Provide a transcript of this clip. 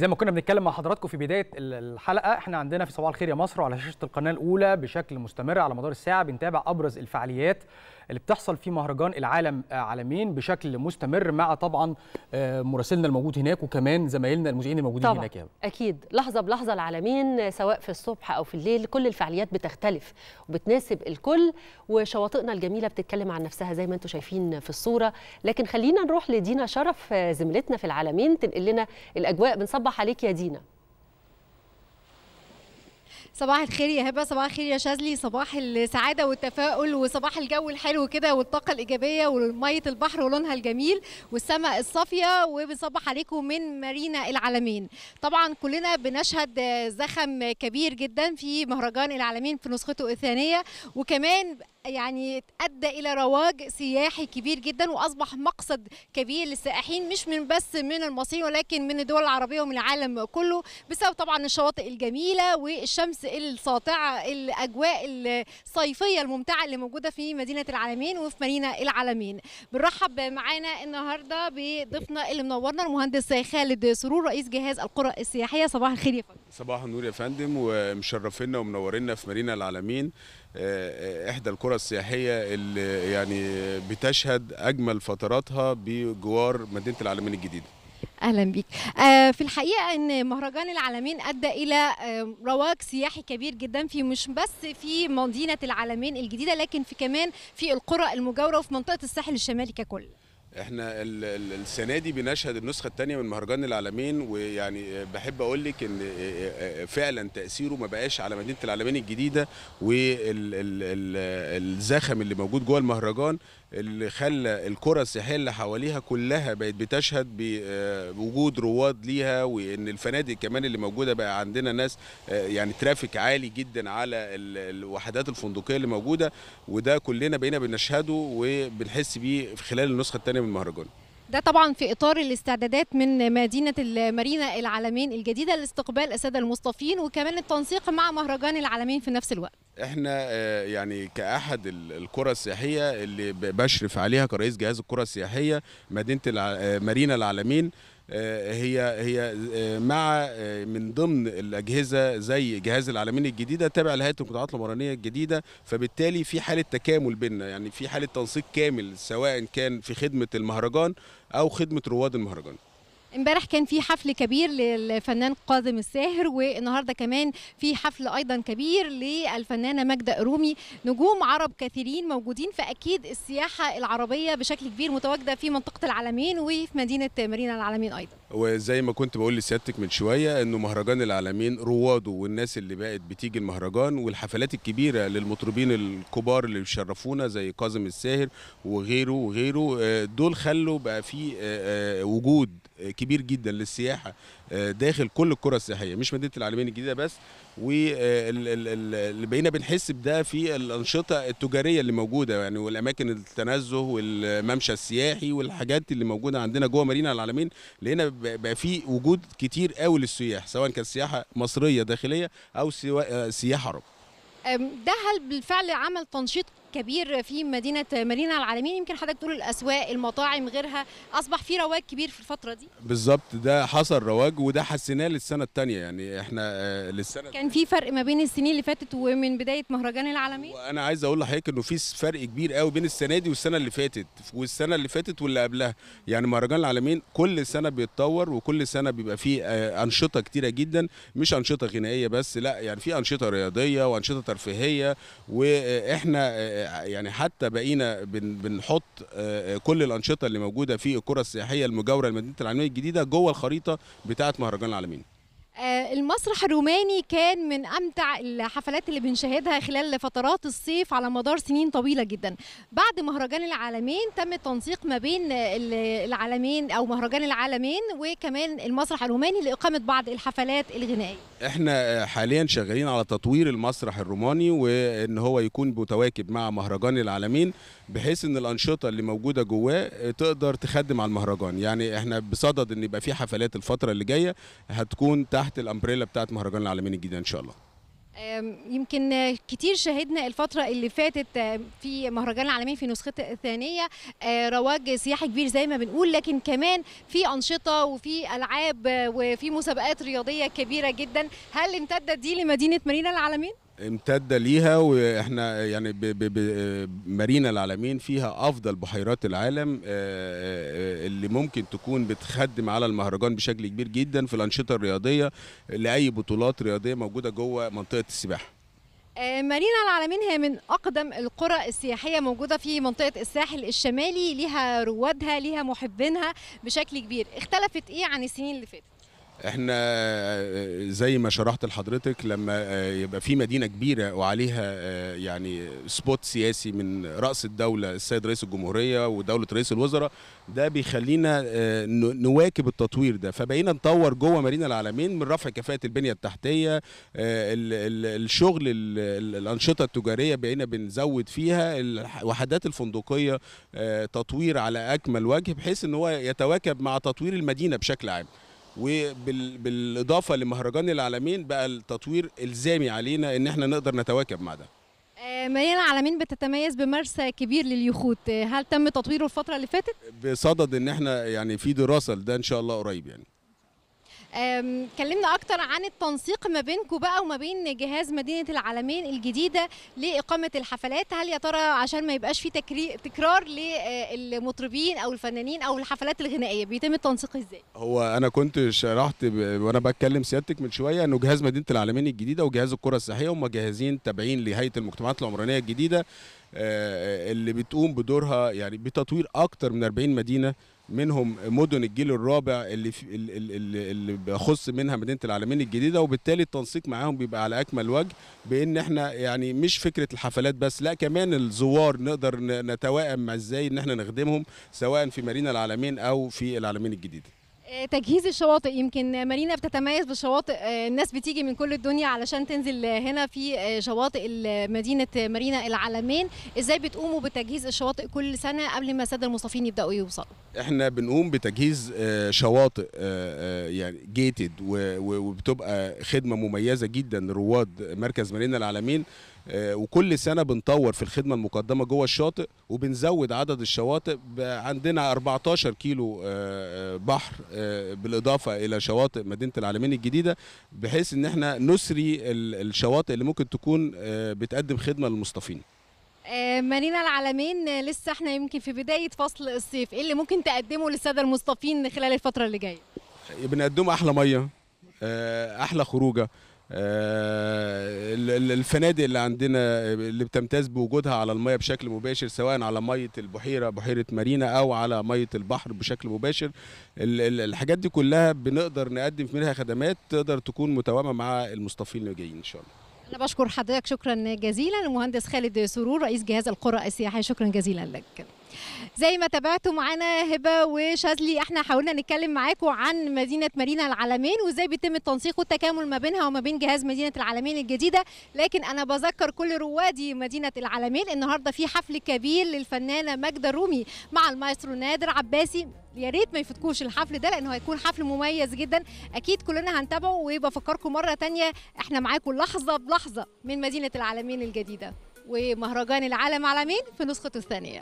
زي ما كنا بنتكلم مع حضراتكم في بدايه الحلقه احنا عندنا في صباح الخير يا مصر وعلى شاشه القناه الاولى بشكل مستمر على مدار الساعه بنتابع ابرز الفعاليات اللي بتحصل في مهرجان العالم آه، عالمين بشكل مستمر مع طبعا آه، مراسلنا الموجود هناك وكمان زمايلنا المذيعين الموجودين طبعا. هناك يعني. اكيد لحظه بلحظه العالمين آه، سواء في الصبح او في الليل كل الفعاليات بتختلف وبتناسب الكل وشواطئنا الجميله بتتكلم عن نفسها زي ما انتم شايفين في الصوره لكن خلينا نروح لدينا شرف زميلتنا في العالمين تنقل لنا الاجواء بنصبح عليك يا دينا صباح الخير يا هبه صباح الخير يا شاذلي صباح السعاده والتفاؤل وصباح الجو الحلو كده والطاقه الايجابيه وميه البحر ولونها الجميل والسماء الصافيه وبنصبح عليكم من مارينا العالمين طبعا كلنا بنشهد زخم كبير جدا في مهرجان العالمين في نسخته الثانيه وكمان يعني ادى الى رواج سياحي كبير جدا واصبح مقصد كبير للسائحين مش من بس من المصريين ولكن من الدول العربيه ومن العالم كله بسبب طبعا الشواطئ الجميله والشمس الشمس الساطعه الاجواء الصيفيه الممتعه اللي موجوده في مدينه العالمين وفي مارينا العالمين بنرحب معانا النهارده بضيفنا اللي منورنا المهندس خالد سرور رئيس جهاز القرى السياحيه صباح الخير يا فندم صباح النور يا فندم ومشرفينا ومنورينا في مارينا العالمين آه، آه، احدى القرى السياحيه اللي يعني بتشهد اجمل فتراتها بجوار مدينه العالمين الجديده اهلا بيك آه، في الحقيقه ان مهرجان العالمين ادى الى آه، رواج سياحي كبير جدا في مش بس في مدينه العالمين الجديده لكن في كمان في القرى المجاوره وفي منطقه الساحل الشمالي ككل احنا السنه دي بنشهد النسخه الثانيه من مهرجان العالمين ويعني بحب اقول لك ان فعلا تاثيره ما بقاش على مدينه العالمين الجديده والزخم اللي موجود جوه المهرجان اللي خلى الكره السياحيه اللي حواليها كلها بقت بتشهد بوجود رواد ليها وان الفنادق كمان اللي موجوده بقى عندنا ناس يعني ترافيك عالي جدا على الوحدات الفندقيه اللي موجوده وده كلنا بقينا بنشهده وبنحس بيه خلال النسخه الثانيه من المهرجان ده طبعا في اطار الاستعدادات من مدينه المارينا العالمين الجديده لاستقبال الساده المصطفين وكمان التنسيق مع مهرجان العالمين في نفس الوقت احنا آه، يعني كاحد الكره السياحيه اللي بشرف عليها كرئيس جهاز الكره السياحيه مدينه آه، مارينا العالمين آه، هي هي مع من ضمن الاجهزه زي جهاز العالمين الجديده تابع لهيئه القطاعات المرانيه الجديده فبالتالي في حاله تكامل بيننا يعني في حاله تنسيق كامل سواء كان في خدمه المهرجان او خدمه رواد المهرجان امبارح كان في حفل كبير للفنان قاسم الساهر والنهارده كمان في حفل ايضا كبير للفنانه ماجده رومي نجوم عرب كثيرين موجودين فاكيد السياحه العربيه بشكل كبير متواجده في منطقه العالمين وفي مدينه مارينا العالمين ايضا وزي ما كنت بقول لسيادتك من شويه انه مهرجان العالمين رواده والناس اللي بقت بتيجي المهرجان والحفلات الكبيره للمطربين الكبار اللي بيشرفونا زي كاظم الساهر وغيره وغيره آه، دول خلوا بقى في آه، آه، وجود كبير جدا للسياحه آه، داخل كل القرى السياحيه مش مدينه العالمين الجديده بس واللي بقينا بنحس بده في الانشطه التجاريه اللي موجوده يعني والاماكن التنزه والممشى السياحي والحاجات اللي موجوده عندنا جوه مارينا العالمين لقينا بقى في وجود كتير قوي للسياح سواء كانت سياحه مصريه داخليه او آه، سياحه عرب ده هل بالفعل عمل تنشيط كبير في مدينه مارينا العالمين يمكن حضرتك تقول الاسواق المطاعم غيرها اصبح في رواج كبير في الفتره دي بالظبط ده حصل رواج وده حسيناه للسنه الثانيه يعني احنا آه، للسنه كان في فرق ما بين السنين اللي فاتت ومن بدايه مهرجان العالمين وانا عايز اقول لحضرتك انه في فرق كبير قوي بين السنه دي والسنه اللي فاتت والسنه اللي فاتت واللي قبلها يعني مهرجان العالمين كل سنه بيتطور وكل سنه بيبقى فيه آه، انشطه كتيره جدا مش انشطه غنائيه بس لا يعني في انشطه رياضيه وانشطه ترفيهيه واحنا آه، يعني حتى بقينا بن بنحط آه، آه، كل الانشطه اللي موجوده في القرى السياحيه المجاوره لمدينه العالميه الجديده جوه الخريطه بتاعه مهرجان العالمين آه، المسرح الروماني كان من امتع الحفلات اللي بنشاهدها خلال فترات الصيف على مدار سنين طويله جدا بعد مهرجان العالمين تم التنسيق ما بين العالمين او مهرجان العالمين وكمان المسرح الروماني لاقامه بعض الحفلات الغنائيه احنا حاليا شغالين على تطوير المسرح الروماني وان هو يكون متواكب مع مهرجان العالمين بحيث ان الانشطه اللي موجوده جواه تقدر تخدم على المهرجان يعني احنا بصدد ان يبقى في حفلات الفتره اللي جايه هتكون تحت تحت الامبريلا بتاعت مهرجان العالمين الجديد ان شاء الله يمكن كتير شاهدنا الفترة اللي فاتت في مهرجان العالمين في نسخته الثانية آه، رواج سياحي كبير زي ما بنقول لكن كمان في أنشطة وفي ألعاب آه، وفي مسابقات رياضية كبيرة جدا هل امتدت دي لمدينة مارينا العالمين؟ امتد ليها واحنا يعني مارينا العالمين فيها افضل بحيرات العالم آه، آه، اللي ممكن تكون بتخدم على المهرجان بشكل كبير جدا في الانشطه الرياضيه لاي بطولات رياضيه موجوده جوه منطقه السباحه آه، مارينا العالمين هي من أقدم القرى السياحية موجودة في منطقة الساحل الشمالي ليها روادها ليها محبينها بشكل كبير اختلفت إيه عن السنين اللي فاتت؟ احنا زي ما شرحت لحضرتك لما يبقى في مدينه كبيره وعليها يعني سبوت سياسي من راس الدوله السيد رئيس الجمهوريه ودوله رئيس الوزراء ده بيخلينا نواكب التطوير ده فبقينا نطور جوه مارينا العالمين من رفع كفاءه البنيه التحتيه الشغل الانشطه التجاريه بقينا بنزود فيها الوحدات الفندقيه آه، تطوير على اكمل وجه بحيث ان هو يتواكب مع تطوير المدينه بشكل عام وبالاضافه لمهرجان العالمين بقى التطوير الزامي علينا ان احنا نقدر نتواكب مع ده آه، مارينا العالمين بتتميز بمرسى كبير لليخوت آه، هل تم تطويره الفتره اللي فاتت بصدد ان احنا يعني في دراسه لده ان شاء الله قريب يعني كلمنا اكتر عن التنسيق ما بينكم بقى وما بين جهاز مدينه العالمين الجديده لاقامه الحفلات هل يا ترى عشان ما يبقاش في تكرار للمطربين آه، او الفنانين او الحفلات الغنائيه بيتم التنسيق ازاي هو انا كنت شرحت ب... وانا بتكلم سيادتك من شويه انه جهاز مدينه العالمين الجديده وجهاز الكره الصحيه هم جاهزين تابعين لهيئه المجتمعات العمرانيه الجديده آه، آه، اللي بتقوم بدورها يعني بتطوير اكتر من 40 مدينه منهم مدن الجيل الرابع اللي في اللي, اللي بخص منها مدينه العالمين الجديده وبالتالي التنسيق معاهم بيبقى على اكمل وجه بان احنا يعني مش فكره الحفلات بس لا كمان الزوار نقدر نتوائم ازاي ان احنا نخدمهم سواء في مارينا العالمين او في العالمين الجديده تجهيز الشواطئ يمكن مارينا بتتميز بالشواطئ آه، الناس بتيجي من كل الدنيا علشان تنزل هنا في آه، شواطئ مدينه مارينا العالمين ازاي بتقوموا بتجهيز الشواطئ كل سنه قبل ما الساده المصافين يبداوا يوصلوا احنا بنقوم بتجهيز آه، شواطئ يعني جيتد وبتبقى خدمه مميزه جدا لرواد مركز مارينا العالمين آه، وكل سنه بنطور في الخدمه المقدمه جوه الشاطئ وبنزود عدد الشواطئ عندنا 14 كيلو آه، آه، بحر بالاضافه الى شواطئ مدينه العالمين الجديده بحيث ان احنا نسري الشواطئ اللي ممكن تكون بتقدم خدمه للمصطفين مارينا العالمين لسه احنا يمكن في بدايه فصل الصيف ايه اللي ممكن تقدمه للساده المصطفين خلال الفتره اللي جايه بنقدمه احلى ميه احلى خروجه آه، الفنادق اللي عندنا اللي بتمتاز بوجودها على الميه بشكل مباشر سواء على ميه البحيره بحيره مارينا او على ميه البحر بشكل مباشر الحاجات دي كلها بنقدر نقدم منها خدمات تقدر تكون متوامه مع المصطفين اللي جايين ان شاء الله أنا بشكر حضرتك شكرا جزيلا المهندس خالد سرور رئيس جهاز القرى السياحية شكرا جزيلا لك زي ما تابعتوا معانا هبه وشاذلي احنا حاولنا نتكلم معاكم عن مدينه مارينا العالمين وازاي بيتم التنسيق والتكامل ما بينها وما بين جهاز مدينه العالمين الجديده لكن انا بذكر كل روادي مدينه العالمين النهارده في حفل كبير للفنانه ماجده رومي مع المايسترو نادر عباسي يا ريت ما يفوتكوش الحفل ده لانه هيكون حفل مميز جدا اكيد كلنا هنتابعه وبفكركم مره تانية احنا معاكم لحظه بلحظه من مدينه العالمين الجديده ومهرجان العالم مين في نسخته الثانيه